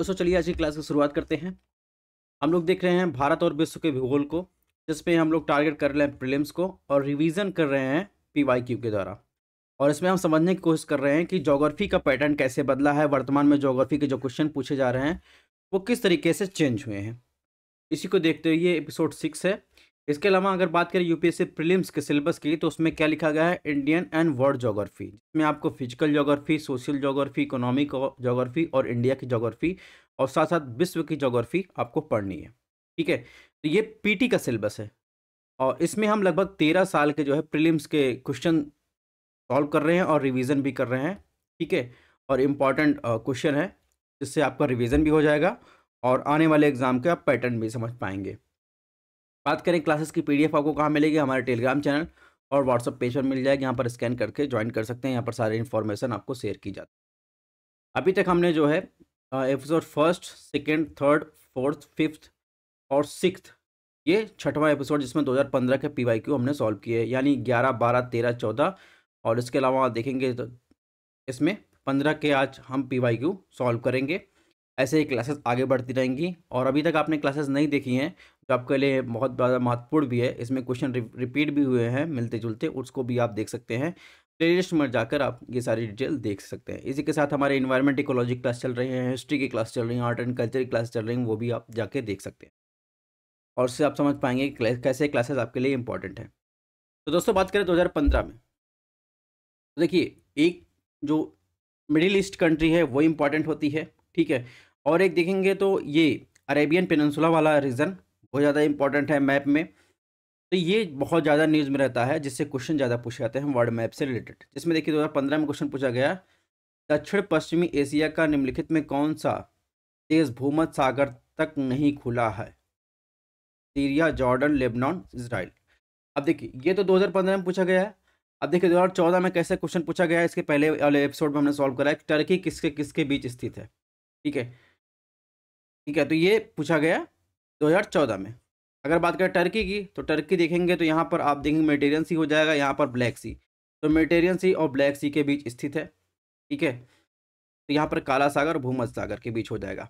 दोस्तों चलिए आज की क्लास की शुरुआत करते हैं हम लोग देख रहे हैं भारत और विश्व के भूगोल को जिसमें हम लोग टारगेट कर रहे हैं प्रिलिम्स को और रिवीजन कर रहे हैं पीवाईक्यू के द्वारा और इसमें हम समझने की कोशिश कर रहे हैं कि जोग्राफी का पैटर्न कैसे बदला है वर्तमान में जोग्राफी के जो क्वेश्चन पूछे जा रहे हैं वो किस तरीके से चेंज हुए हैं इसी को देखते हुए ये एपिसोड सिक्स है इसके अलावा अगर बात करें यूपीएससी प्रीलिम्स के सिलेबस की तो उसमें क्या लिखा गया है इंडियन एंड वर्ल्ड जोग्राफी जिसमें आपको physical geography social geography economic geography और इंडिया की जोग्राफी और साथ साथ विश्व की जोग्राफी आपको पढ़नी है ठीक है तो ये पी का सिलेबस है और इसमें हम लगभग तेरह साल के जो है प्रिलिम्स के क्वेश्चन सॉल्व कर रहे हैं और रिविज़न भी कर रहे हैं ठीक है और इम्पॉर्टेंट क्वेश्चन है जिससे आपका रिविज़न भी हो जाएगा और आने वाले एग्ज़ाम के आप पैटर्न भी समझ पाएंगे बात करें क्लासेस की पीडीएफ आपको कहाँ मिलेगी हमारे टेलीग्राम चैनल और व्हाट्सअप पेज पर मिल जाएगा यहाँ पर स्कैन करके ज्वाइन कर सकते हैं यहाँ पर सारी इन्फॉर्मेशन आपको शेयर की जाती है अभी तक हमने जो है episode first second third fourth fifth और सिक्स ये छठवां एपिसोड जिसमें 2015 के पी हमने सॉल्व किए यानी 11, 12, 13, 14 और इसके अलावा देखेंगे तो इसमें 15 के आज हम क्यू सॉल्व करेंगे ऐसे ही क्लासेस आगे बढ़ती रहेंगी और अभी तक आपने क्लासेस नहीं देखी हैं जो तो आपके लिए बहुत ज़्यादा महत्वपूर्ण भी है इसमें क्वेश्चन रिपीट भी हुए हैं मिलते जुलते उसको भी आप देख सकते हैं प्लेलिस्ट में जाकर आप ये सारी डिटेल देख सकते हैं इसी के साथ हमारे इन्वायरमेंट इकोलॉजी क्लास चल रही हैं हिस्ट्री की क्लास चल रही है आर्ट एंड कल्चर की क्लास चल रही है वो भी आप जाके देख सकते हैं और उससे आप समझ पाएंगे कि कैसे क्लासेस आपके लिए इंपॉर्टेंट हैं तो दोस्तों बात करें 2015 में तो देखिए एक जो मिडिल ईस्ट कंट्री है वो इम्पॉर्टेंट होती है ठीक है और एक देखेंगे तो ये अरेबियन पेनसुला वाला रीजन बहुत ज़्यादा इंपॉर्टेंट है मैप में तो ये बहुत ज़्यादा न्यूज़ में रहता है जिससे क्वेश्चन ज़्यादा पूछे जाते हैं वर्ल्ड मैप से रिलेटेड जिसमें देखिए 2015 में क्वेश्चन पूछा गया दक्षिण पश्चिमी एशिया का निम्नलिखित में कौन सा देश भूमत सागर तक नहीं खुला है सीरिया जॉर्डन लेबनान इसराइल अब देखिए ये तो 2015 में पूछा गया है अब देखिए 2014 में कैसे क्वेश्चन पूछा गया है इसके पहले वाले एपिसोड में हमने सॉल्व करा है कि टर्की किसके किसके बीच स्थित है ठीक है ठीक है तो ये पूछा गया 2014 में अगर बात करें टर्की की तो टर्की देखेंगे तो यहाँ पर आप देखेंगे मेटेरियन सी हो जाएगा यहाँ पर ब्लैक सी तो मेटेरियन सी और ब्लैक सी के बीच स्थित है ठीक है तो यहाँ पर काला सागर और सागर के बीच हो जाएगा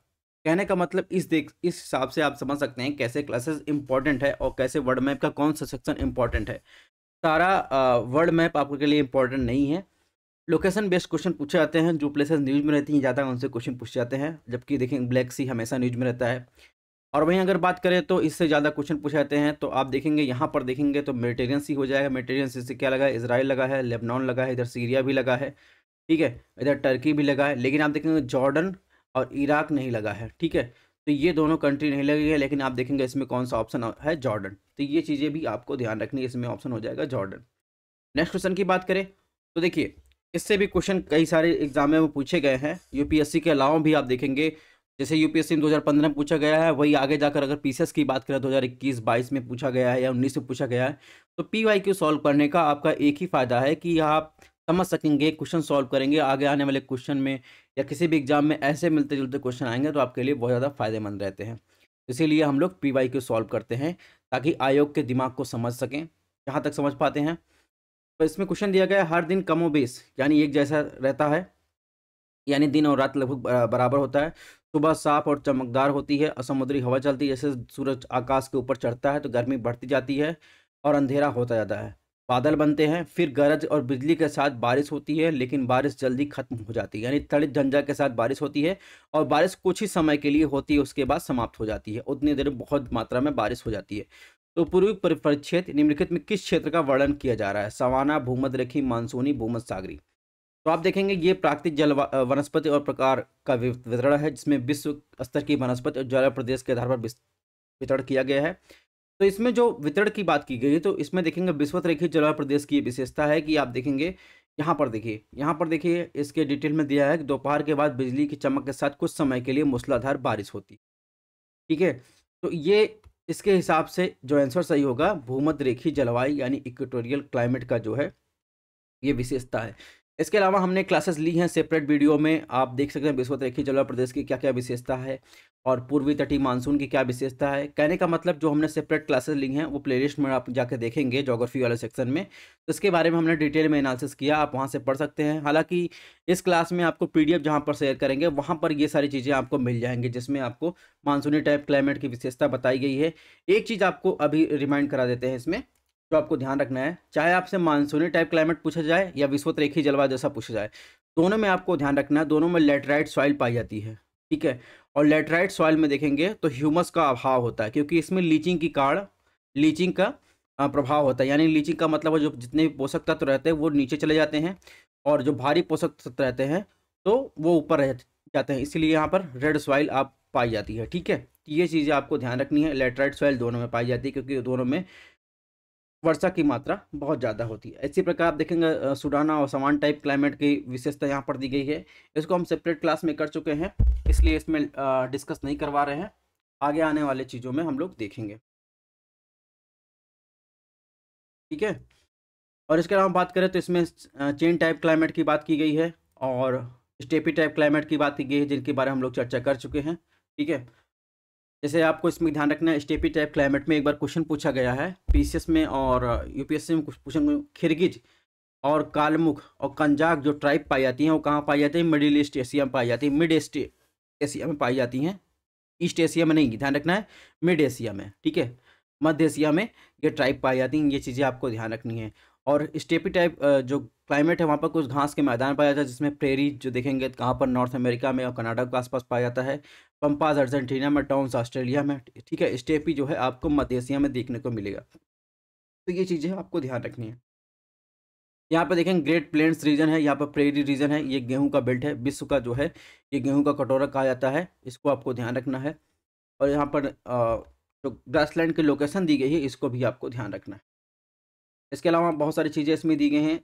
कहने का मतलब इस देख इस हिसाब से आप समझ सकते हैं कैसे क्लासेस इंपॉर्टेंट है और कैसे वर्ल्ड मैप का कौन सा सेक्शन इंपॉर्टेंट है सारा वर्ल्ड मैप आपके लिए इंपॉर्टेंट नहीं है लोकेशन बेस्ड क्वेश्चन पूछे जाते हैं जो प्लेसेस न्यूज़ में रहती हैं ज़्यादा उनसे क्वेश्चन पूछे जाते हैं जबकि देखें ब्लैक सी हमेशा न्यूज़ में रहता है और वहीं अगर बात करें तो इससे ज़्यादा क्वेश्चन पूछ जाते हैं तो आप देखेंगे यहाँ पर देखेंगे तो मेडिटेरियन सी हो जाएगा मेडिटेरियन सी से क्या लगा है इसराइल लगा है लेबनान लगा है इधर सीरिया भी लगा है ठीक है इधर टर्की भी लगा है लेकिन आप देखेंगे जॉर्डन और इराक नहीं लगा है ठीक है तो ये दोनों कंट्री नहीं लगी है लेकिन आप देखेंगे इसमें कौन सा ऑप्शन है जॉर्डन तो ये चीज़ें भी आपको ध्यान रखनी है इसमें ऑप्शन हो जाएगा जॉर्डन नेक्स्ट क्वेश्चन की बात करें तो देखिए इससे भी क्वेश्चन कई सारे एग्जाम में पूछे गए हैं यूपीएससी के अलावा भी आप देखेंगे जैसे यूपीएससी में 2015 में पूछा गया है वही आगे जाकर अगर पीसीएस की बात करें 2021-22 में पूछा गया है या 19 में पूछा गया है तो पी वाई क्यू सॉल्व करने का आपका एक ही फ़ायदा है कि आप समझ सकेंगे क्वेश्चन सॉल्व करेंगे आगे आने वाले क्वेश्चन में या किसी भी एग्जाम में ऐसे मिलते जुलते क्वेश्चन आएंगे तो आपके लिए बहुत ज़्यादा फ़ायदेमंद रहते हैं इसीलिए हम लोग पी वाई क्यू सॉल्व करते हैं ताकि आयोग के दिमाग को समझ सकें जहाँ तक समझ पाते हैं तो इसमें क्वेश्चन दिया गया है हर दिन कमोबेश यानी एक जैसा रहता है यानी दिन और रात लगभग बराबर होता है सुबह साफ और चमकदार होती है असमुद्री समुद्री हवा चलती है जैसे सूरज आकाश के ऊपर चढ़ता है तो गर्मी बढ़ती जाती है और अंधेरा होता जाता है बादल बनते हैं फिर गरज और बिजली के साथ बारिश होती है लेकिन बारिश जल्दी खत्म हो जाती है यानी तड़ित झंझा के साथ बारिश होती है और बारिश कुछ ही समय के लिए होती है उसके बाद समाप्त हो जाती है उतनी देर में बहुत मात्रा में बारिश हो जाती है तो पूर्वी परिक्षेत्र निम्नलिखित में किस क्षेत्र का वर्णन किया जा रहा है सवाना भूमध रेखी मानसूनी भूमध सागरी तो आप देखेंगे ये प्राकृतिक जल वनस्पति और प्रकार का वितरण है जिसमें विश्व स्तर की वनस्पति और जल प्रदेश के आधार पर वितरण किया गया है तो इसमें जो वितरण की बात की गई है तो इसमें देखेंगे विश्वत रेखी जल प्रदेश की विशेषता है कि आप देखेंगे यहाँ पर देखिए यहाँ पर देखिए इसके डिटेल में दिया है कि दोपहर के बाद बिजली की चमक के साथ कुछ समय के लिए मूसलाधार बारिश होती ठीक है तो ये इसके हिसाब से जो आंसर सही होगा भूमध रेखी जलवायु यानी इक्वेटोरियल क्लाइमेट का जो है ये विशेषता है इसके अलावा हमने क्लासेस ली हैं सेपरेट वीडियो में आप देख सकते हैं विश्वत रेखी जलवा प्रदेश की क्या क्या विशेषता है और पूर्वी तटीय मानसून की क्या विशेषता है कहने का मतलब जो हमने सेपरेट क्लासेस ली हैं वो प्लेलिस्ट में आप जाकर देखेंगे जोग्राफी वाले सेक्शन में तो इसके बारे में हमने डिटेल में एनालिसिस किया आप वहाँ से पढ़ सकते हैं हालांकि इस क्लास में आपको पी डी जहाँ पर शेयर करेंगे वहाँ पर ये सारी चीज़ें आपको मिल जाएंगी जिसमें आपको मानसूनी टाइप क्लाइमेट की विशेषता बताई गई है एक चीज़ आपको अभी रिमाइंड करा देते हैं इसमें जो आपको ध्यान रखना है चाहे आपसे मानसूनी टाइप क्लाइमेट पूछा जाए या विश्वत रेखी जलवा जैसा पूछा जाए दोनों में आपको ध्यान रखना है दोनों में लेटराइट सॉइल पाई जाती है ठीक है और लेटराइट सॉइल में देखेंगे तो ह्यूमस का अभाव होता है क्योंकि इसमें लीचिंग की कारण लीचिंग का प्रभाव होता है यानी लीचिंग का मतलब जो जितने भी पोषक तत्व रहते हैं वो नीचे चले जाते हैं और जो भारी पोषक तत्व रहते हैं तो वो ऊपर रह जाते हैं इसीलिए यहाँ पर रेड सॉइल आप पाई जाती है ठीक है ये चीज़ें आपको ध्यान रखनी है लेटराइट सॉइल दोनों में पाई जाती है क्योंकि दोनों में वर्षा की मात्रा बहुत ज़्यादा होती है इसी प्रकार आप देखेंगे सुडाना और समान टाइप क्लाइमेट की विशेषता यहाँ पर दी गई है इसको हम सेपरेट क्लास में कर चुके हैं इसलिए इसमें डिस्कस नहीं करवा रहे हैं आगे आने वाले चीज़ों में हम लोग देखेंगे ठीक है और इसके अलावा बात करें तो इसमें चेन टाइप क्लाइमेट की बात की गई है और स्टेपी टाइप क्लाइमेट की बात की गई है जिनके बारे में हम लोग चर्चा कर चुके हैं ठीक है जैसे आपको इसमें ध्यान रखना है स्टेपी टाइप क्लाइमेट में एक बार क्वेश्चन पूछा गया है पीसीएस में और यूपीएससी में कुछ क्वेश्चन खिरगिज और कालमुख और कंजाक जो ट्राइब पाई जाती हैं वो कहाँ पाई जाती है मिडिल ईस्ट एशिया में पाई जाती है मिड ईस्ट एशिया में पाई जाती हैं ईस्ट एशिया में नहीं ध्यान रखना है मिड एशिया में ठीक है मध्य एशिया में ये ट्राइब पाई जाती हैं ये चीज़ें आपको ध्यान रखनी है और स्टेपी टाइप जो क्लाइमेट है वहाँ पर कुछ घास के मैदान पाया जाता है जिसमें प्रेरी जो देखेंगे कहाँ पर नॉर्थ अमेरिका में और कनाडा के आसपास पाया जाता है पंपाज अर्जेंटीना में टाउन्स ऑस्ट्रेलिया में ठीक है स्टेपी जो है आपको मध्य एशिया में देखने को मिलेगा तो ये चीज़ें आपको ध्यान रखनी है यहाँ पर देखें ग्रेट प्लेन्स रीजन है यहाँ पर प्रेरी रीजन है ये गेहूं का बेल्ट है विश्व का जो है ये गेहूं का कटोरा कहा जाता है इसको आपको ध्यान रखना है और यहाँ पर जो ग्रासलैंड की लोकेशन दी गई है इसको भी आपको ध्यान रखना है इसके अलावा बहुत सारी चीज़ें इसमें दी गई हैं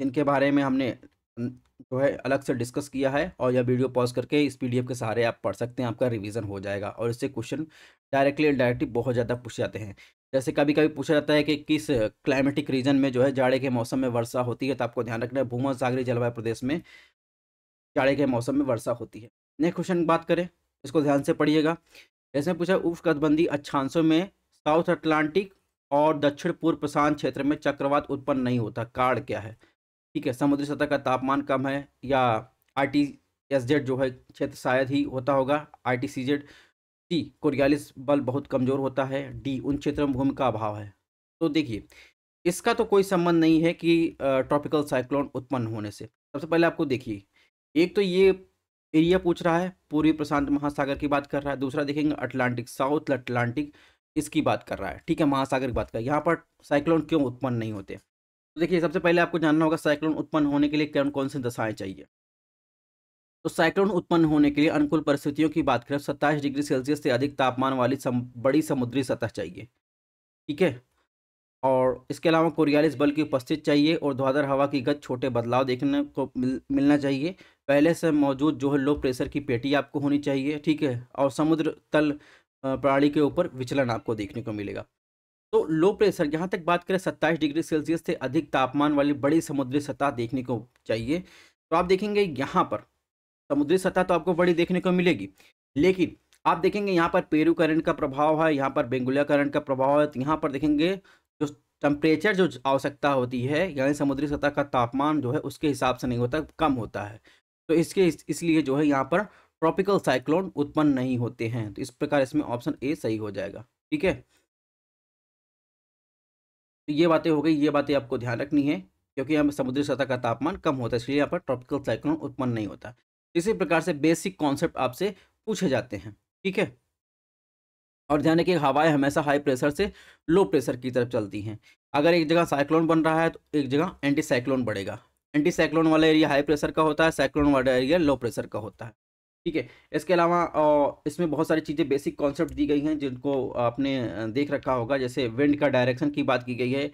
जिनके बारे में हमने जो है अलग से डिस्कस किया है और यह वीडियो पॉज करके इस पीडीएफ के सहारे आप पढ़ सकते हैं आपका रिवीजन हो जाएगा और इससे क्वेश्चन डायरेक्टली इनडायरेक्टली बहुत ज़्यादा पूछ जाते हैं जैसे कभी कभी पूछा जाता है कि किस क्लाइमेटिक रीजन में जो है जाड़े के मौसम में वर्षा होती है तो आपको ध्यान रखना है भूमध सागरी जलवायु प्रदेश में जाड़े के मौसम में वर्षा होती है नेक्स्ट क्वेश्चन बात करें इसको ध्यान से पढ़िएगा जैसे पूछा उप कदबंदी अच्छांशों में साउथ अटलांटिक और दक्षिण पूर्व प्रशांत क्षेत्र में चक्रवात उत्पन्न नहीं होता कार्ड क्या है ठीक है समुद्री सतह का तापमान कम है या आर टी एस जेड जो है क्षेत्र शायद ही होता होगा R T C Z T Coriolis बल बहुत कमज़ोर होता है डी उन क्षेत्रों में भूमि का अभाव है तो देखिए इसका तो कोई संबंध नहीं है कि ट्रॉपिकल साइक्लोन उत्पन्न होने से सबसे पहले आपको देखिए एक तो ये एरिया पूछ रहा है पूर्वी प्रशांत महासागर की बात कर रहा है दूसरा देखेंगे अटलांटिक साउथ अटलांटिक इसकी बात कर रहा है ठीक है महासागर की बात कर यहाँ पर साइक्लोन क्यों उत्पन्न नहीं होते तो देखिए सबसे पहले आपको जानना होगा साइक्लोन उत्पन्न होने के लिए कौन कौन सी दशाएं चाहिए तो साइक्लोन उत्पन्न होने के लिए अनुकूल परिस्थितियों की बात करें सत्ताईस डिग्री सेल्सियस से अधिक तापमान वाली सम, बड़ी समुद्री सतह चाहिए ठीक है और इसके अलावा कोरियालिस बल की उपस्थित चाहिए और ध्वाधर हवा की गत छोटे बदलाव देखने को मिल, मिलना चाहिए पहले से मौजूद जो है लो प्रेशर की पेटी आपको होनी चाहिए ठीक है और समुद्र तल प्रणाली के ऊपर विचलन आपको देखने को मिलेगा तो लो प्रेशर यहाँ तक बात करें सत्ताईस डिग्री सेल्सियस से अधिक तापमान वाली बड़ी समुद्री सतह देखने को चाहिए तो आप देखेंगे यहाँ पर समुद्री सतह तो आपको बड़ी देखने को मिलेगी लेकिन आप देखेंगे यहाँ पर पेरू करंट का प्रभाव है यहाँ पर बेंगुलिया करंट का प्रभाव है तो यहाँ पर देखेंगे जो टेम्परेचर जो आवश्यकता होती है यानी समुद्री सतह का तापमान जो है उसके हिसाब से नहीं होता कम होता है तो इसके इस, इसलिए जो है यहाँ पर ट्रॉपिकल साइक्लोन उत्पन्न नहीं होते हैं तो इस प्रकार इसमें ऑप्शन ए सही हो जाएगा ठीक है तो ये बातें हो गई ये बातें आपको ध्यान रखनी है क्योंकि यहाँ पर समुद्री सतह का तापमान कम होता है इसलिए यहाँ पर ट्रॉपिकल साइक्लोन उत्पन्न नहीं होता इसी प्रकार से बेसिक कॉन्सेप्ट आपसे पूछे जाते हैं ठीक है और ध्यान रखिए हवाएं हमेशा हाई प्रेशर से लो प्रेशर की तरफ चलती हैं अगर एक जगह साइक्लोन बन रहा है तो एक जगह एंटी साइक्लोन बढ़ेगा एंटी साइक्लोन वाला एरिया हाई प्रेशर का होता है साइक्लोन वाला एरिया लो प्रेशर का होता है ठीक है इसके अलावा इसमें बहुत सारी चीज़ें बेसिक कॉन्सेप्ट दी गई हैं जिनको आपने देख रखा होगा जैसे विंड का डायरेक्शन की बात की गई है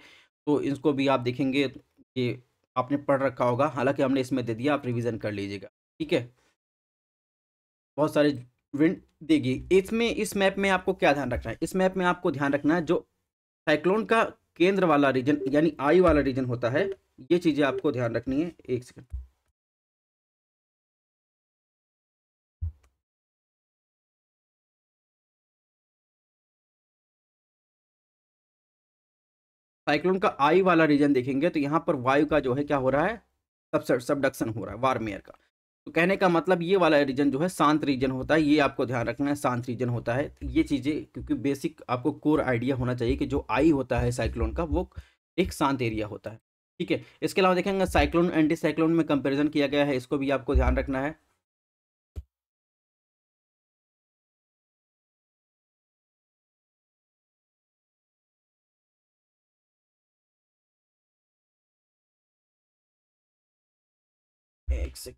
तो इसको भी आप देखेंगे कि आपने पढ़ रखा होगा हालांकि हमने इसमें दे दिया आप रिवीजन कर लीजिएगा ठीक है बहुत सारे विंड देगी इसमें इस मैप में आपको क्या ध्यान रखना है इस मैप में आपको ध्यान रखना है जो साइक्लोन का केंद्र वाला रीजन यानी आई वाला रीजन होता है ये चीज़ें आपको ध्यान रखनी है एक सेकेंड साइक्लोन का आई वाला रीजन देखेंगे तो यहाँ पर वायु का जो है क्या हो रहा है सबसर सबडक्शन हो रहा है वार्म एयर का तो कहने का मतलब ये वाला रीजन जो है शांत रीजन होता है ये आपको ध्यान रखना है शांत रीजन होता है तो ये चीज़ें क्योंकि बेसिक आपको कोर आइडिया होना चाहिए कि जो आई होता है साइक्लोन का वो एक शांत एरिया होता है ठीक है इसके अलावा देखेंगे साइक्लोन एंटी साइक्लोन में कंपेरिजन किया गया है इसको भी आपको ध्यान रखना है execute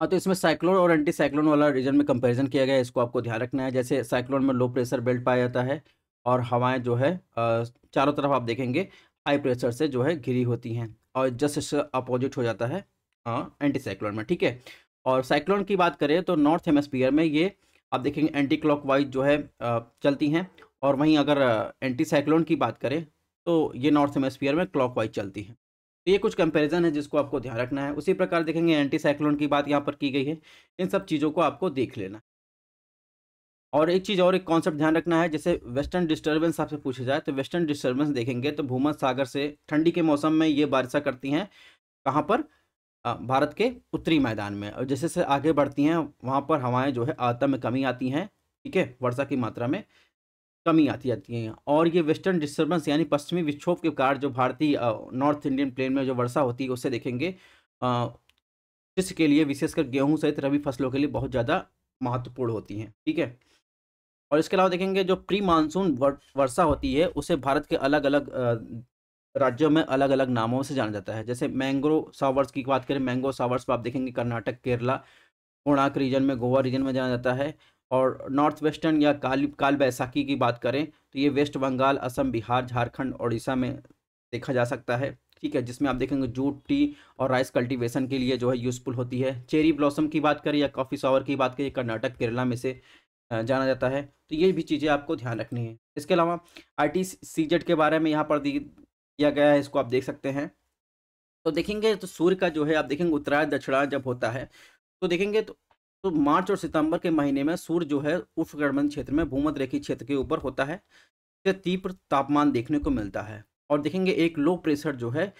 हाँ तो इसमें साइक्लोन और एंटी साइक्लोन वाला रीजन में कंपैरिजन किया गया है इसको आपको ध्यान रखना है जैसे साइक्लोन में लो प्रेशर बेल्ट पाया जाता है और हवाएं जो है चारों तरफ आप देखेंगे हाई प्रेशर से जो है घिरी होती हैं और जस्ट अपोजिट हो जाता है एंटी साइक्लोन में ठीक है और साइक्लोन की बात करें तो नॉर्थ हेमस्फीयर में ये आप देखेंगे एंटी क्लॉक जो है चलती हैं और वहीं अगर एंटी साइक्लोन की बात करें तो ये नॉर्थ हेमस्फीयर में क्लॉक चलती हैं तो ये कुछ कंपैरिजन है जिसको आपको ध्यान रखना है उसी प्रकार देखेंगे एंटी साइक्लोन की बात यहाँ पर की गई है इन सब चीज़ों को आपको देख लेना और एक चीज़ और एक कॉन्सेप्ट ध्यान रखना है जैसे वेस्टर्न डिस्टर्बेंस आपसे पूछा जाए तो वेस्टर्न डिस्टर्बेंस देखेंगे तो भूमध सागर से ठंडी के मौसम में ये बारिशा करती हैं कहाँ पर भारत के उत्तरी मैदान में और जैसे जैसे आगे बढ़ती हैं वहाँ पर हवाएं जो है आता में कमी आती हैं ठीक है वर्षा की मात्रा में कमी आती जाती है और ये वेस्टर्न डिस्टर्बेंस यानी पश्चिमी विक्षोभ के कारण जो भारतीय नॉर्थ इंडियन प्लेन में जो वर्षा होती है उससे देखेंगे जिसके लिए विशेषकर गेहूँ सहित रबी फसलों के लिए बहुत ज़्यादा महत्वपूर्ण होती हैं ठीक है और इसके अलावा देखेंगे जो प्री मानसून वर्षा होती है उसे भारत के अलग अलग राज्यों में अलग अलग नामों से जाना जाता है जैसे मैंग्रो सावर्स की बात करें मैंगो सावर्स आप देखेंगे कर्नाटक केरला कोणाक रीजन में गोवा रीजन में जाना जाता है और नॉर्थ वेस्टर्न या काल काल बैसाखी की बात करें तो ये वेस्ट बंगाल असम बिहार झारखंड उड़ीसा में देखा जा सकता है ठीक है जिसमें आप देखेंगे जूट टी और राइस कल्टीवेशन के लिए जो है यूज़फुल होती है चेरी ब्लॉसम की बात करें या कॉफ़ी सावर की बात करें कर्नाटक केरला में से जाना जाता है तो ये भी चीज़ें आपको ध्यान रखनी है इसके अलावा आई टी के बारे में यहाँ पर किया गया है इसको आप देख सकते हैं तो देखेंगे तो सूर्य का जो है आप देखेंगे उत्तरायण दक्षिणायन जब होता है तो देखेंगे तो तो मार्च और सितंबर के महीने में सूर्य जो है उप गणबंध क्षेत्र में भूमध्य रेखी क्षेत्र के ऊपर होता है इससे तीव्र तापमान देखने को मिलता है और देखेंगे एक लो प्रेशर जो है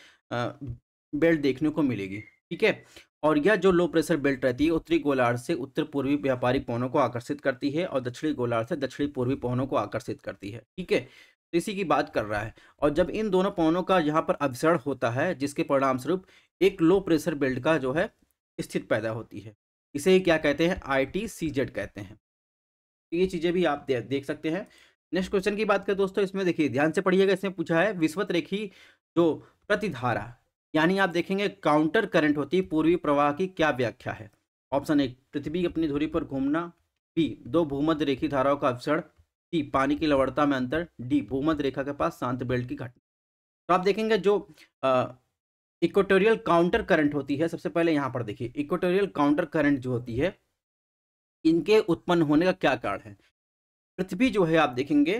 बेल्ट देखने को मिलेगी ठीक है और यह जो लो प्रेशर बेल्ट रहती है उत्तरी गोलार्ध से उत्तर पूर्वी व्यापारिक पवनों को आकर्षित करती है और दक्षिणी गोलार्ध से दक्षिणी पूर्वी पवनों को आकर्षित करती है ठीक है इसी की बात कर रहा है और जब इन दोनों पवनों का यहाँ पर अभिसरण होता है जिसके परिणाम स्वरूप एक लो प्रेशर बेल्ट का जो है स्थिति पैदा होती है इसे ही क्या कहते हैं आई टी सी जेड कहते हैं तो ये चीज़ें भी आप देख सकते हैं नेक्स्ट क्वेश्चन की बात करें दोस्तों इसमें देखिए ध्यान से पढ़िएगा इसमें पूछा है विश्वत रेखी जो प्रतिधारा यानी आप देखेंगे काउंटर करंट होती है पूर्वी प्रवाह की क्या व्याख्या है ऑप्शन एक पृथ्वी अपनी धुरी पर घूमना बी दो भूमध्य रेखी धाराओं का अवसर सी पानी की लवणता में अंतर डी भूमध रेखा के पास शांत बेल्ट की घटना तो आप देखेंगे जो इक्वेटोरियल काउंटर करंट होती है सबसे पहले यहाँ पर देखिए इक्वेटोरियल काउंटर करंट जो होती है इनके उत्पन्न होने का क्या कारण है पृथ्वी जो है आप देखेंगे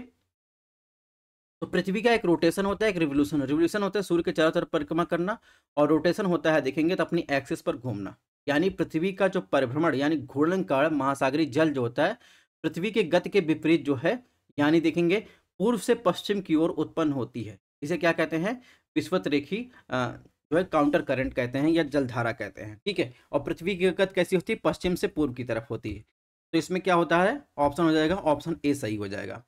तो पृथ्वी का एक रोटेशन होता है एक रिवोल्यूशन रिवोल्यूशन होता है सूर्य के चारों तरफ परिक्रमा करना और रोटेशन होता है देखेंगे तो अपनी एक्सिस पर घूमना यानी पृथ्वी का जो परिभ्रमण यानी घूर्णन काल महासागरी जल जो होता है पृथ्वी के गति के विपरीत जो है यानी देखेंगे पूर्व से पश्चिम की ओर उत्पन्न होती है इसे क्या कहते हैं विश्वत रेखी जो है काउंटर करंट कहते हैं या जलधारा कहते हैं ठीक है और पृथ्वी की गत कैसी होती है पश्चिम से पूर्व की तरफ होती है तो इसमें क्या होता है ऑप्शन हो जाएगा ऑप्शन ए सही हो जाएगा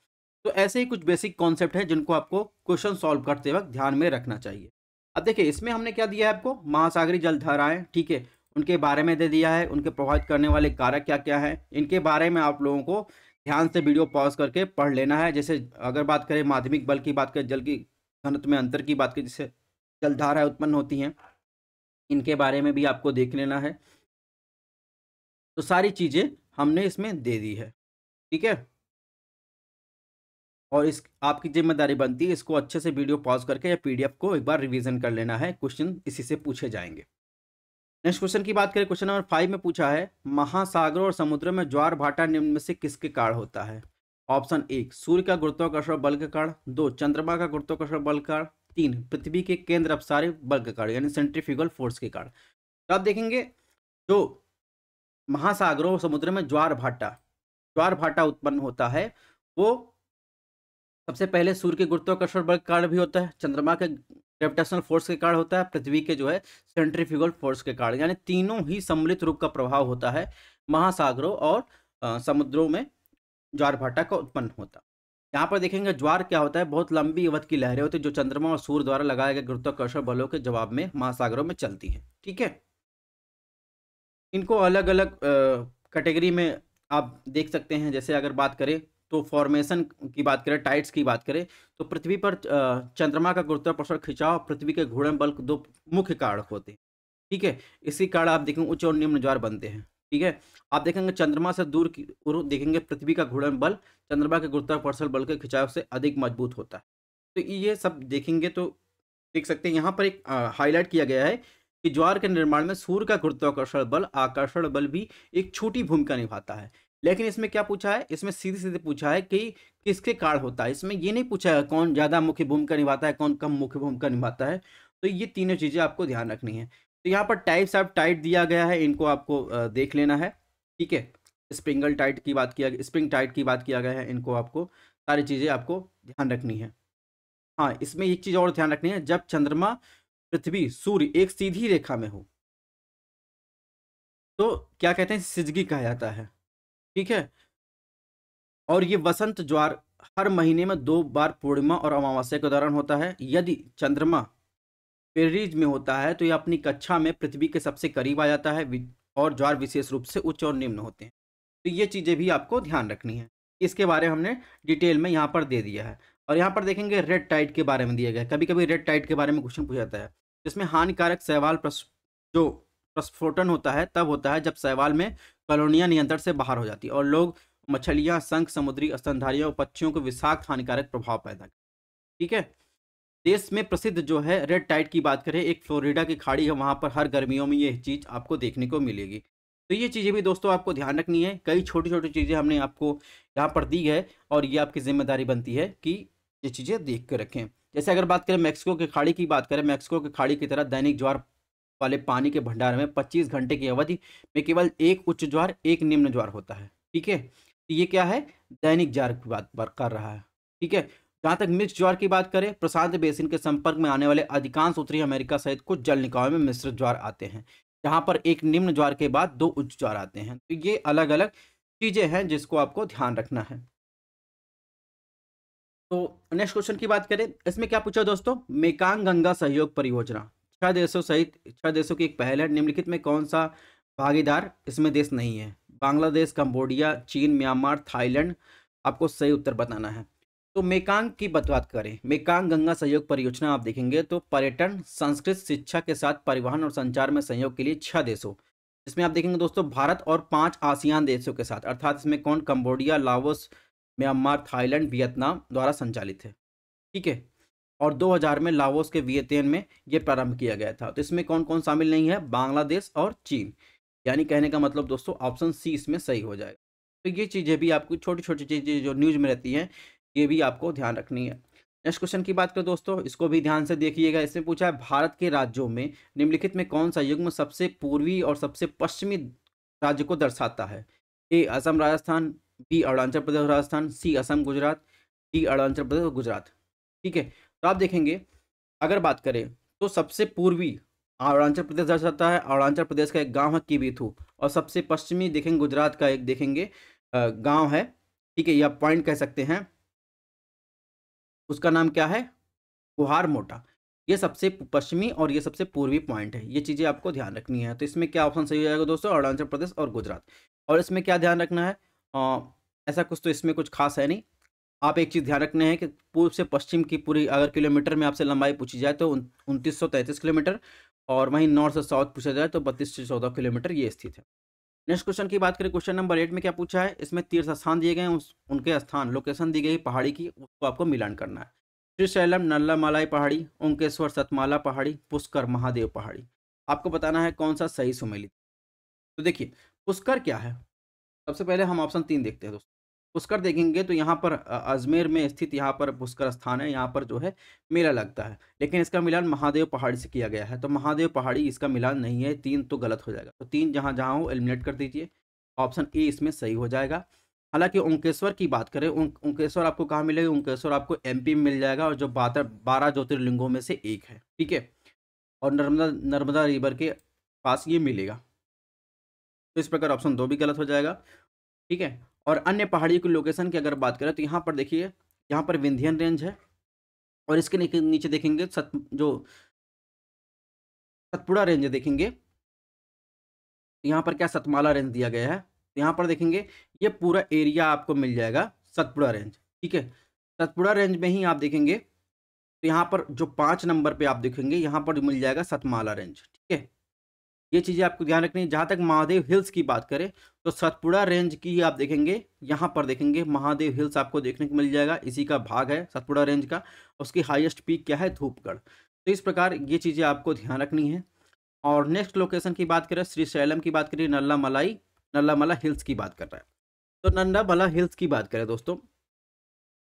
तो ऐसे ही कुछ बेसिक कॉन्सेप्ट है जिनको आपको क्वेश्चन सॉल्व करते वक्त ध्यान में रखना चाहिए अब देखिए इसमें हमने क्या दिया है आपको महासागरी जलधाराएं ठीक है उनके बारे में दे दिया है उनके प्रभावित करने वाले कारक क्या क्या है इनके बारे में आप लोगों को ध्यान से वीडियो पॉज करके पढ़ लेना है जैसे अगर बात करें माध्यमिक बल की बात करें जल की घनत्व में अंतर की बात करें जिससे जलधाराएं उत्पन्न होती हैं इनके बारे में भी आपको देख लेना है तो सारी चीज़ें हमने इसमें दे दी है ठीक है और इस आपकी जिम्मेदारी बनती है इसको अच्छे से वीडियो पॉज करके या पीडीएफ को एक बार रिवीजन कर लेना है क्वेश्चन इसी से पूछे जाएंगे नेक्स्ट क्वेश्चन की बात करें क्वेश्चन नंबर फाइव में पूछा है महासागरों और समुद्रों में ज्वार भाटा निम्न में से किसके कारण होता है ऑप्शन एक सूर्य का गुरुत्वाकर्षण बल का कारण दो चंद्रमा का गुरुत्वाकर्षण बल कारण तीन पृथ्वी के केंद्र अपसारे बल का कारण यानी सेंट्रीफ्यूगल फोर्स के कारण तो आप देखेंगे जो महासागरों और समुद्र में ज्वार भाटा ज्वार भाटा उत्पन्न होता है वो सबसे पहले सूर्य के गुरुत्वाकर्षण बल के कारण भी होता है चंद्रमा के ग्रेविटेशनल फोर्स के कारण होता है पृथ्वी के जो है सेंट्रीफ्यूगल फोर्स के कारण यानी तीनों ही सम्मिलित रूप का प्रभाव होता है महासागरों और आ, समुद्रों में ज्वार भाटा का उत्पन्न होता यहाँ पर देखेंगे ज्वार क्या होता है बहुत लंबी अवध की लहरें होती है जो चंद्रमा और सूर्य द्वारा लगाए गए गुरुत्वाकर्षण बलों के जवाब में महासागरों में चलती है ठीक है इनको अलग अलग कैटेगरी में आप देख सकते हैं जैसे अगर बात करें तो फॉर्मेशन की बात करें टाइट्स की बात करें तो पृथ्वी पर चंद्रमा का गुरुत्वाकर्षण खिंचाव पृथ्वी के घूर्णन बल दो मुख्य कारण होते हैं ठीक है इसी कारण आप देखेंगे उच्च और निम्न ज्वार बनते हैं ठीक है आप देखेंगे चंद्रमा से दूर की और देखेंगे पृथ्वी का घूर्णन बल चंद्रमा के गुरुत्वाकर्षण बल के खिंचाव से अधिक मजबूत होता है तो ये सब देखेंगे तो देख सकते हैं यहाँ पर एक हाईलाइट किया गया है कि ज्वार के निर्माण में सूर्य का गुरुत्वाकर्षण बल आकर्षण बल भी एक छोटी भूमिका निभाता है लेकिन इसमें क्या पूछा है इसमें सीधे सीधे पूछा है कि किसके कारण होता है इसमें ये नहीं पूछा है कौन ज़्यादा मुख्य भूमिका निभाता है कौन कम मुख्य भूमिका निभाता है तो ये तीनों चीज़ें आपको ध्यान रखनी है तो यहाँ पर टाइप्स ऑफ टाइट दिया गया है इनको आपको देख लेना है ठीक है स्प्रिंगल टाइट की बात किया स्प्रिंग टाइट की बात किया गया है इनको आपको सारी चीज़ें आपको ध्यान रखनी है हाँ इसमें एक चीज़ और ध्यान रखनी है जब चंद्रमा पृथ्वी सूर्य एक सीधी रेखा में हो तो क्या कहते हैं सिजगी कहा जाता है ठीक है और ये वसंत ज्वार हर महीने में दो बार पूर्णिमा और अमावस्या के दौरान होता है यदि चंद्रमा पेरिज में होता है तो यह अपनी कक्षा में पृथ्वी के सबसे करीब आ जाता है और ज्वार विशेष रूप से उच्च और निम्न होते हैं तो ये चीज़ें भी आपको ध्यान रखनी है इसके बारे में हमने डिटेल में यहाँ पर दे दिया है और यहाँ पर देखेंगे रेड टाइट के बारे में दिया गया कभी कभी रेड टाइट के बारे में क्वेश्चन पूछा जाता है जिसमें हानिकारक सहवाल प्रस, जो प्रस्फोटन होता है तब होता है जब सहवाल में कॉलोनिया नियंत्रण से बाहर हो जाती और लोग मछलियाँ संख समुद्री स्तनधारियों और पक्षियों को विषाक्त हानिकारक प्रभाव पैदा ठीक है देश में प्रसिद्ध जो है रेड टाइड की बात करें एक फ्लोरिडा की खाड़ी है वहाँ पर हर गर्मियों में ये चीज़ आपको देखने को मिलेगी तो ये चीज़ें भी दोस्तों आपको ध्यान रखनी है कई छोटी छोटी चीज़ें हमने आपको यहाँ पर दी है और ये आपकी जिम्मेदारी बनती है कि ये चीज़ें देख कर रखें जैसे अगर बात करें मैक्सिको की खाड़ी की बात करें मैक्सिको की खाड़ी की तरह दैनिक ज्वार वाले पानी के भंडार में 25 घंटे की अवधि में केवल एक उच्च ज्वार एक निम्न ज्वार होता है ठीक है तो ये क्या है दैनिक ज्वार की बात कर रहा है ठीक है जहाँ तक मिक्स ज्वार की बात करें प्रशांत बेसिन के संपर्क में आने वाले अधिकांश उत्तरी अमेरिका सहित कुछ जल निकायों में मिश्रित ज्वार आते हैं जहाँ पर एक निम्न ज्वार के बाद दो उच्च ज्वार आते हैं तो ये अलग अलग चीज़ें हैं जिसको आपको ध्यान रखना है तो नेक्स्ट क्वेश्चन की बात करें इसमें क्या पूछा दोस्तों मेकांग गंगा सहयोग परियोजना छह देशों सहित छह देशों की एक पहल है निम्नलिखित में कौन सा भागीदार इसमें देश नहीं है बांग्लादेश कंबोडिया चीन म्यांमार थाईलैंड आपको सही उत्तर बताना है तो मेकांग की बात करें मेकांग गंगा सहयोग परियोजना आप देखेंगे तो पर्यटन संस्कृत शिक्षा के साथ परिवहन और संचार में सहयोग के लिए छह देशों इसमें आप देखेंगे दोस्तों भारत और पांच आसियान देशों के साथ अर्थात इसमें कौन Cambodia Laos Myanmar Thailand Vietnam द्वारा संचालित है ठीक है और 2000 में लावोस के वियतन में ये प्रारंभ किया गया था तो इसमें कौन कौन शामिल नहीं है बांग्लादेश और चीन यानी कहने का मतलब दोस्तों ऑप्शन सी इसमें सही हो जाएगा तो ये चीज़ें भी आपको छोटी छोटी चीज़ें जो न्यूज़ में रहती हैं ये भी आपको ध्यान रखनी है नेक्स्ट क्वेश्चन की बात करें दोस्तों इसको भी ध्यान से देखिएगा इसमें पूछा है भारत के राज्यों में निम्नलिखित में कौन सा युग्म सबसे पूर्वी और सबसे पश्चिमी राज्य को दर्शाता है A Assam Rajasthan B Arunachal Pradesh Rajasthan C Assam Gujarat D Arunachal Pradesh Gujarat ठीक है तो आप देखेंगे अगर बात करें तो सबसे पूर्वी अरुणाचल प्रदेश दर्ज जाता है अरुणाचल प्रदेश का एक गांव है किबीथू और सबसे पश्चिमी देखेंगे गुजरात का एक देखेंगे गांव है ठीक है या पॉइंट कह सकते हैं उसका नाम क्या है कुहार मोटा ये सबसे पश्चिमी और ये सबसे पूर्वी पॉइंट है ये चीज़ें आपको ध्यान रखनी है तो इसमें क्या ऑप्शन सही हो जाएगा दोस्तों अरुणाचल प्रदेश और गुजरात और इसमें क्या ध्यान रखना है आ, ऐसा कुछ तो इसमें कुछ खास है नहीं आप एक चीज़ ध्यान रखने हैं कि पूर्व से पश्चिम की पूरी अगर किलोमीटर में आपसे लंबाई पूछी जाए तो उनतीस सौ तैंतीस किलोमीटर और वहीं नॉर्थ से साउथ पूछा जाए तो बत्तीस से चौदह किलोमीटर ये स्थित है नेक्स्ट क्वेश्चन की बात करें क्वेश्चन नंबर एट में क्या पूछा है इसमें तीर्थ स्थान दिए गए उस उनके स्थान लोकेशन दी गई पहाड़ी की उसको आपको मिलान करना है श्रीशैलम नल्ला मालाई पहाड़ी ओंकेश्वर सतमाला पहाड़ी पुष्कर महादेव पहाड़ी आपको बताना है कौन सा सही सुमेलित तो देखिए पुष्कर क्या है सबसे पहले हम ऑप्शन तीन देखते हैं दोस्तों पुष्कर देखेंगे तो यहाँ पर अजमेर में स्थित यहाँ पर पुष्कर स्थान है यहाँ पर जो है मेला लगता है लेकिन इसका मिलान महादेव पहाड़ी से किया गया है तो महादेव पहाड़ी इसका मिलान नहीं है तीन तो गलत हो जाएगा तो तीन जहाँ जहाँ हो एलिमिनेट कर दीजिए ऑप्शन ए इसमें सही हो जाएगा हालांकि ओंकेश्वर की बात करें ओंकेश्वर आपको कहाँ मिलेगा ओंकेश्वर आपको एम में मिल जाएगा और जो बारह बारह ज्योतिर्लिंगों में से एक है ठीक है और नर्मदा नर्मदा रिवर के पास ये मिलेगा तो इस प्रकार ऑप्शन दो भी गलत हो जाएगा ठीक है और अन्य पहाड़ियों की लोकेशन की अगर बात करें तो यहाँ पर देखिए यहाँ पर विंध्यन रेंज है और इसके नीचे देखेंगे सत जो सतपुड़ा रेंज देखेंगे तो यहाँ पर क्या सतमाला रेंज दिया गया है तो यहाँ पर देखेंगे ये पूरा एरिया आपको मिल जाएगा सतपुड़ा रेंज ठीक है सतपुड़ा रेंज में ही आप देखेंगे तो यहाँ पर जो पाँच नंबर पे आप देखेंगे यहाँ पर मिल जाएगा सतमाला रेंज ठीक है ये चीज़ें आपको ध्यान रखनी है जहाँ तक महादेव हिल्स की बात करें तो सतपुड़ा रेंज की ही आप देखेंगे यहाँ पर देखेंगे महादेव हिल्स आपको देखने को मिल जाएगा इसी का भाग है सतपुड़ा रेंज का उसकी हाईएस्ट पीक क्या है धूपगढ़ तो इस प्रकार ये चीज़ें आपको ध्यान रखनी है और नेक्स्ट लोकेशन की बात करें श्रीशैलम की बात करिए नल्ला मलाई नल्ला मला हिल्स की बात कर रहा है तो नन्दा मला हिल्स की बात करें दोस्तों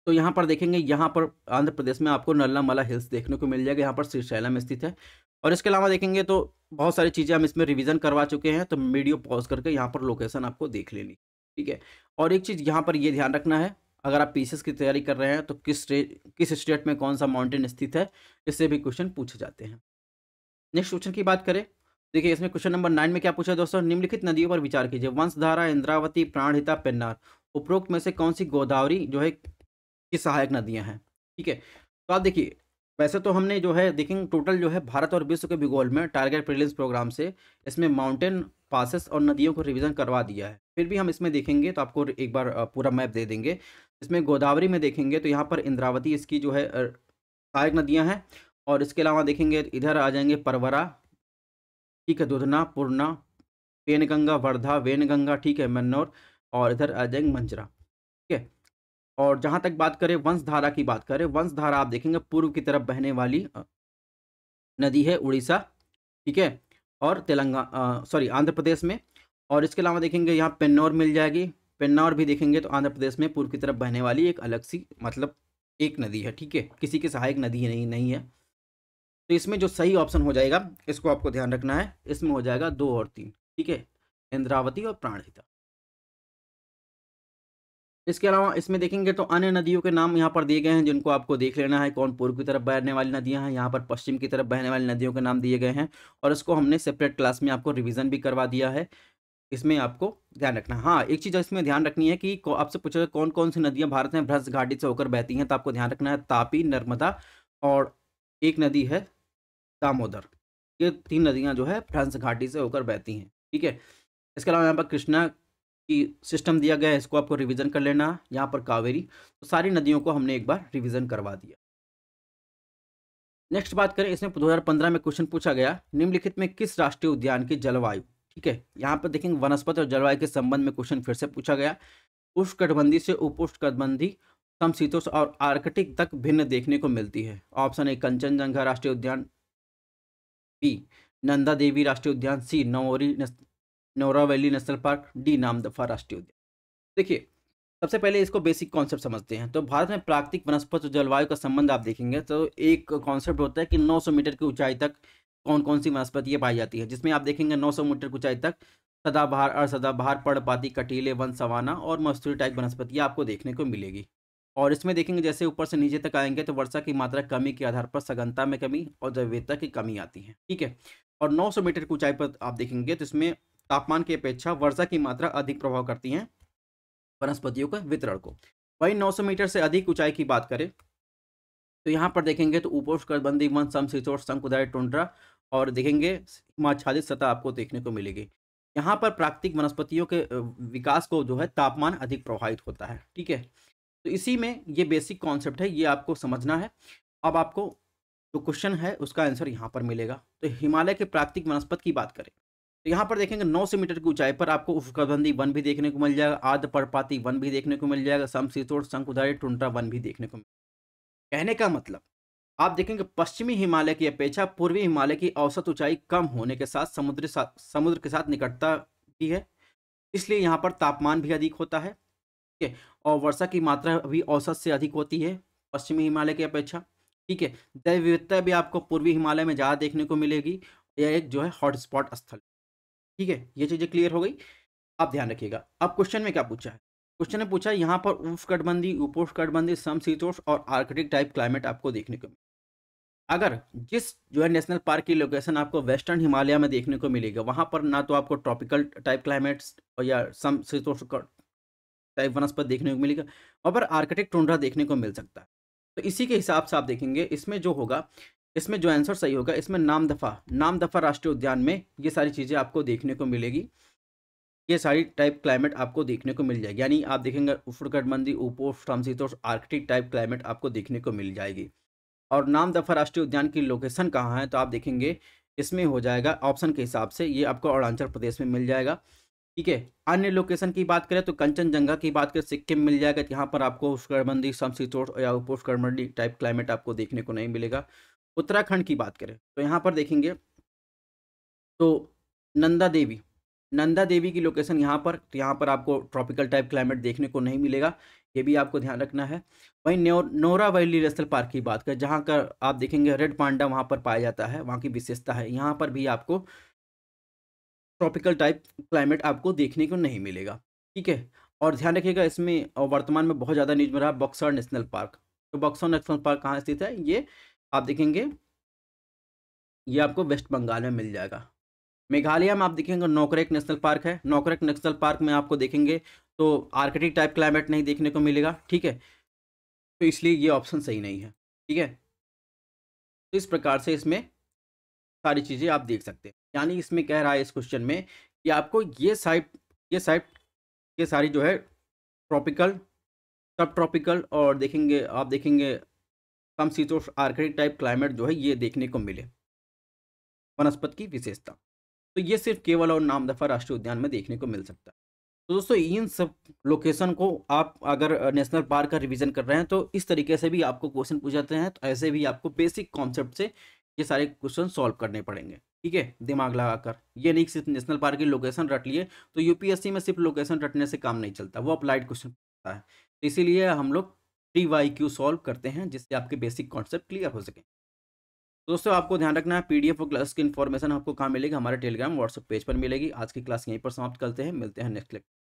तो यहाँ पर देखेंगे यहाँ पर आंध्र प्रदेश में आपको नल्ला मला हिल्स देखने को मिल जाएगा यहाँ पर श्रीशैलम स्थित है और इसके अलावा देखेंगे तो बहुत सारी चीज़ें हम इसमें रिवीजन करवा चुके हैं तो वीडियो पॉज करके यहाँ पर लोकेशन आपको देख लेनी ठीक है और एक चीज़ यहाँ पर ये ध्यान रखना है अगर आप पीसेस की तैयारी कर रहे हैं तो किस किस स्टेट में कौन सा माउंटेन स्थित है इससे भी क्वेश्चन पूछे जाते हैं नेक्स्ट क्वेश्चन की बात करें देखिए इसमें क्वेश्चन नंबर नाइन में क्या पूछा दोस्तों निम्नलिखित नदियों पर विचार कीजिए वंशधारा इंद्रावती प्राणहिता पेन्नार उपरोक्त में से कौन सी गोदावरी जो है की सहायक नदियाँ हैं ठीक है तो आप देखिए वैसे तो हमने जो है देखेंगे टोटल जो है भारत और विश्व के भूगोल में टारगेट प्रिलिम्स प्रोग्राम से इसमें माउंटेन पासेस और नदियों को रिवीजन करवा दिया है फिर भी हम इसमें देखेंगे तो आपको एक बार पूरा मैप दे देंगे इसमें गोदावरी में देखेंगे तो यहाँ पर इंद्रावती इसकी जो है सहायक नदियाँ हैं और इसके अलावा देखेंगे इधर आ जाएंगे परवरा ठीक है दुधना पूर्णा पेनगंगा वर्धा वेनगंगा ठीक है मन्नौर और इधर आ जाएंगे मंजरा ठीक है और जहाँ तक बात करें वंशधारा की बात करें वंशधारा आप देखेंगे पूर्व की तरफ बहने वाली नदी है उड़ीसा ठीक है और तेलंगा सॉरी आंध्र प्रदेश में और इसके अलावा देखेंगे यहाँ पेन्नौर मिल जाएगी पेन्नौर भी देखेंगे तो आंध्र प्रदेश में पूर्व की तरफ बहने वाली एक अलग सी मतलब एक नदी है ठीक है किसी की सहायक नदी नहीं नहीं है तो इसमें जो सही ऑप्शन हो जाएगा इसको आपको ध्यान रखना है इसमें हो जाएगा दो और तीन ठीक है इंद्रावती और प्राणहिता इसके अलावा इसमें देखेंगे तो अन्य नदियों के नाम यहाँ पर दिए गए हैं जिनको आपको देख लेना है कौन पूर्व की तरफ बहने वाली नदियाँ हैं यहाँ पर पश्चिम की तरफ बहने वाली नदियों के नाम दिए गए हैं और इसको हमने सेपरेट क्लास में आपको रिविज़न भी करवा दिया है इसमें आपको ध्यान रखना हाँ एक चीज़ इसमें ध्यान रखनी है कि आपसे पूछा कौन कौन सी नदियाँ भारत में भ्रष्ट घाटी से होकर बहती हैं तो आपको ध्यान रखना है तापी नर्मदा और एक नदी है दामोदर ये तीन नदियाँ जो है भ्रंश घाटी से होकर बहती हैं ठीक है इसके अलावा यहाँ पर कृष्णा की सिस्टम दिया गया है इसको आपको रिवीजन कर लेना यहाँ पर कावेरी तो सारी नदियों को हमने एक बार रिवीजन करवा दिया नेक्स्ट बात करें इसमें 2015 में क्वेश्चन पूछा गया निम्नलिखित में किस राष्ट्रीय उद्यान की जलवायु ठीक है यहाँ पर देखेंगे वनस्पति और जलवायु के संबंध में क्वेश्चन फिर से पूछा गया उष्णकटबंधी से उपोष्णकटबंधी शीतोष और आर्कटिक तक भिन्न देखने को मिलती है ऑप्शन ए कंचनजंघा राष्ट्रीय उद्यान बी नंदा देवी राष्ट्रीय उद्यान सी नवोरी Neora valley national park D Namdapha राष्ट्रीय उद्यान देखिए सबसे पहले इसको बेसिक कॉन्सेप्ट समझते हैं तो भारत में प्राकृतिक वनस्पति और जलवायु का संबंध आप देखेंगे तो एक कॉन्सेप्ट होता है कि 900 मीटर की ऊंचाई तक कौन कौन सी वनस्पतियाँ पाई जाती है जिसमें आप देखेंगे 900 मीटर की ऊंचाई तक सदाबहार सदाबहार पर्णपाती कटीले वन सवाना और मस्तूरी टाइप वनस्पतियाँ आपको देखने को मिलेगी और इसमें देखेंगे जैसे ऊपर से नीचे तक आएंगे तो वर्षा की मात्रा कमी के आधार पर सघनता में कमी और द्रव्यता की कमी आती है ठीक है और 900 मीटर की ऊंचाई पर आप देखेंगे तो इसमें तापमान की अपेक्षा वर्षा की मात्रा अधिक प्रभाव करती है वनस्पतियों के वितरण को वही 900 मीटर से अधिक ऊंचाई की बात करें तो यहाँ पर देखेंगे तो बंदी वन समशीतोष शंकुदाय टुंड्रा और देखेंगे हिमाच्छादित सतह आपको देखने को मिलेगी यहाँ पर प्राकृतिक वनस्पतियों के विकास को जो है तापमान अधिक प्रभावित होता है ठीक है तो इसी में ये बेसिक कॉन्सेप्ट है ये आपको समझना है अब आपको जो क्वेश्चन है उसका आंसर यहाँ पर मिलेगा तो हिमालय के प्राकृतिक वनस्पति की बात करें तो यहाँ पर देखेंगे 900 मीटर की ऊंचाई पर आपको उफकबंदी वन भी देखने को मिल जाएगा आद परपाती वन भी देखने को मिल जाएगा समशीतोड़ शंकुधारी टुंटा वन भी देखने को मिल कहने का मतलब आप देखेंगे पश्चिमी हिमालय की अपेक्षा पूर्वी हिमालय की औसत ऊंचाई कम होने के साथ समुद्र समुद्र के साथ निकटता भी है इसलिए यहाँ पर तापमान भी अधिक होता है ठीक है और वर्षा की मात्रा भी औसत से अधिक होती है पश्चिमी हिमालय की अपेक्षा ठीक है जैव विविधता भी आपको पूर्वी हिमालय में ज़्यादा देखने को मिलेगी यह एक जो है हॉटस्पॉट स्थल ठीक है ये चीज़ें क्लियर हो गई आप ध्यान रखिएगा अब क्वेश्चन में क्या पूछा है क्वेश्चन ने पूछा यहाँ पर कटबंदी उष्णकटबंधी कटबंदी समशीतोष और आर्कटिक टाइप क्लाइमेट आपको देखने को अगर जिस जो है नेशनल पार्क की लोकेशन आपको वेस्टर्न हिमालय में देखने को मिलेगा वहाँ पर ना तो आपको ट्रॉपिकल टाइप क्लाइमेट्स या समीतोष टाइप वनस्पत देखने को मिलेगा वहाँ पर आर्कटिक टुंड्रा देखने को मिल सकता है तो इसी के हिसाब से आप देखेंगे इसमें जो होगा इसमें जो आंसर सही होगा इसमें नाम दफ़ा नाम दफ़ा राष्ट्रीय उद्यान में ये सारी चीज़ें आपको देखने को मिलेगी ये सारी टाइप क्लाइमेट आपको देखने को मिल जाएगी यानी आप देखेंगे उष्णकटबंदी उपोष समशीतोष आर्कटिक टाइप क्लाइमेट आपको देखने को मिल जाएगी और नाम दफ़ा राष्ट्रीय उद्यान की लोकेशन कहाँ है तो आप देखेंगे इसमें हो जाएगा ऑप्शन के हिसाब से ये आपको अरुणाचल प्रदेश में मिल जाएगा ठीक है अन्य लोकेशन की बात करें तो कंचनजंगा की बात करें सिक्किम मिल जाएगा यहाँ पर आपको उष्णकटबंदी समशीतोष या उपोष्णकटबंदी टाइप क्लाइमेट आपको देखने को नहीं मिलेगा उत्तराखंड की बात करें तो यहाँ पर देखेंगे तो नंदा देवी नंदा देवी की लोकेशन यहाँ पर तो यहाँ पर आपको ट्रॉपिकल टाइप क्लाइमेट देखने को नहीं मिलेगा ये भी आपको ध्यान रखना है वहीं Neora valley national park की बात करें जहाँ का आप देखेंगे रेड पांडा वहाँ पर पाया जाता है वहाँ की विशेषता है यहाँ पर भी आपको ट्रॉपिकल टाइप क्लाइमेट आपको देखने को नहीं मिलेगा ठीक है और ध्यान रखिएगा इसमें वर्तमान में बहुत ज़्यादा न्यूज में रहा बक्सर नेशनल पार्क तो बक्सर नेशनल पार्क कहाँ स्थित है ये आप देखेंगे ये आपको वेस्ट बंगाल में मिल जाएगा मेघालय में आप देखेंगे नौकरेक नेशनल पार्क है नोकरेक नेशनल पार्क में आपको देखेंगे तो आर्कटिक टाइप क्लाइमेट नहीं देखने को मिलेगा ठीक है तो इसलिए ये ऑप्शन सही नहीं है ठीक है तो इस प्रकार से इसमें सारी चीज़ें आप देख सकते हैं यानी इसमें कह रहा है इस क्वेश्चन में कि आपको ये साइड ये साइड ये सारी जो है ट्रॉपिकल सब ट्रॉपिकल और देखेंगे आप देखेंगे कम शीत आर्कटिक टाइप क्लाइमेट जो है ये देखने को मिले वनस्पति की विशेषता तो ये सिर्फ केवल और नामदफा राष्ट्रीय उद्यान में देखने को मिल सकता है तो दोस्तों इन सब लोकेशन को आप अगर नेशनल पार्क का रिविजन कर रहे हैं तो इस तरीके से भी आपको क्वेश्चन पूछाते हैं तो ऐसे भी आपको बेसिक कॉन्सेप्ट से ये सारे क्वेश्चन सॉल्व करने पड़ेंगे ठीक है दिमाग लगाकर ये नहीं सिर्फ नेशनल पार्क की लोकेशन रट लिए तो यूपीएससी में सिर्फ लोकेशन रटने से काम नहीं चलता वो अप्लाइड क्वेश्चन होता है तो इसीलिए हम लोग थ्री वाई क्यू सॉल्व करते हैं जिससे आपके बेसिक कॉन्सेप्ट क्लियर हो सके तो दोस्तों आपको ध्यान रखना है पीडीएफ और क्लास की इन्फॉर्मेशन आपको कहाँ मिलेगी हमारे टेलीग्राम व्हाट्सअप पेज पर मिलेगी आज की क्लास यहीं पर समाप्त करते हैं मिलते हैं नेक्स्ट लेक्चर